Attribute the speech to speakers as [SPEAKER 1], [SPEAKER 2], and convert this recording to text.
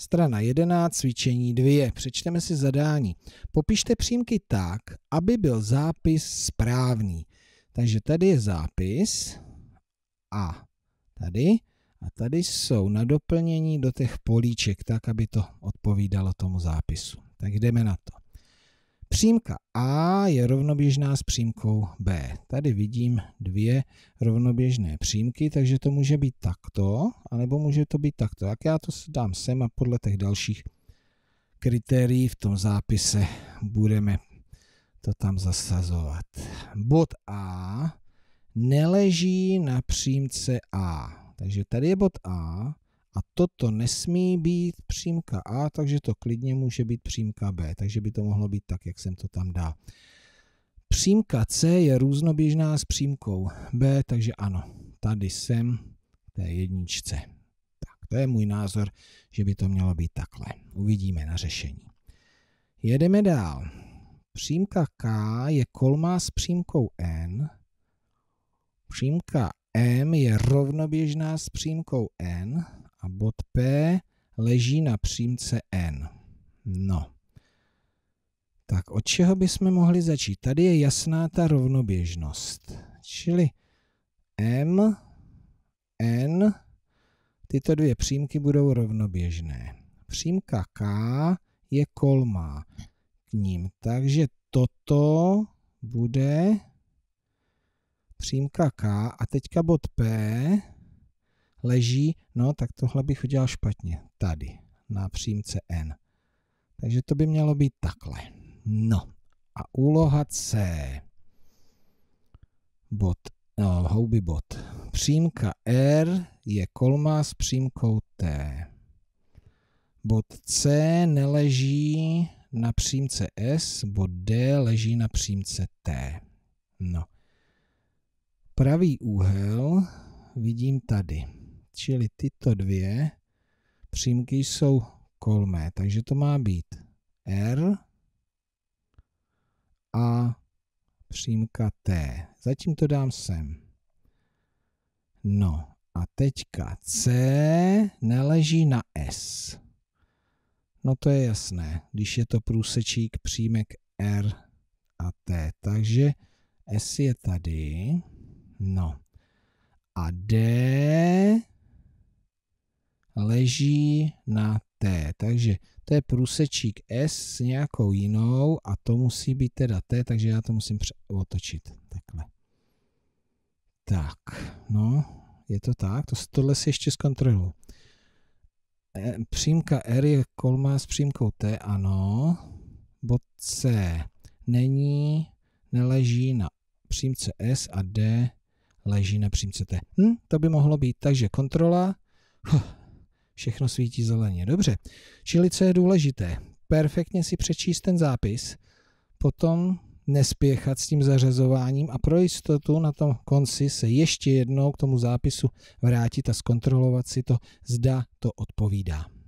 [SPEAKER 1] Strana 11, cvičení 2. Přečteme si zadání. Popište přímky tak, aby byl zápis správný. Takže tady je zápis a tady. A tady jsou na doplnění do těch políček, tak aby to odpovídalo tomu zápisu. Tak jdeme na to. Přímka A je rovnoběžná s přímkou B. Tady vidím dvě rovnoběžné přímky, takže to může být takto, anebo může to být takto. Jak já to dám sem a podle těch dalších kritérií v tom zápise budeme to tam zasazovat. Bod A neleží na přímce A. Takže tady je bod A, a toto nesmí být přímka A, takže to klidně může být přímka B. Takže by to mohlo být tak, jak jsem to tam dal. Přímka C je různoběžná s přímkou B, takže ano, tady jsem v té jedničce. Tak, to je můj názor, že by to mělo být takhle. Uvidíme na řešení. Jedeme dál. Přímka K je kolmá s přímkou N. Přímka M je rovnoběžná s přímkou N a bod P leží na přímce N. No. Tak od čeho bychom mohli začít? Tady je jasná ta rovnoběžnost. Čili M, N, tyto dvě přímky budou rovnoběžné. Přímka K je kolmá k ním. Takže toto bude přímka K a teďka bod P leží, no tak tohle bych udělal špatně. Tady, na přímce N. Takže to by mělo být takhle. No a úloha C. Bod, no, houby bod. Přímka R je kolma s přímkou T. Bod C neleží na přímce S, bod D leží na přímce T. No. Pravý úhel vidím tady čili tyto dvě přímky jsou kolmé, takže to má být R a přímka T. Zatím to dám sem. No a teďka C neleží na S. No to je jasné, když je to průsečík přímek R a T. Takže S je tady. No. A D leží na T. Takže to je průsečík S s nějakou jinou a to musí být teda T, takže já to musím otočit takhle. Tak, no, je to tak, to, tohle si ještě zkontroluji. E, přímka R je kolmá s přímkou T, ano. Bod C není, neleží na přímce S a D leží na přímce T. Hm, to by mohlo být, takže kontrola. Huh všechno svítí zeleně. Dobře, čili co je důležité, perfektně si přečíst ten zápis, potom nespěchat s tím zařazováním a pro jistotu na tom konci se ještě jednou k tomu zápisu vrátit a zkontrolovat si to, zda to odpovídá.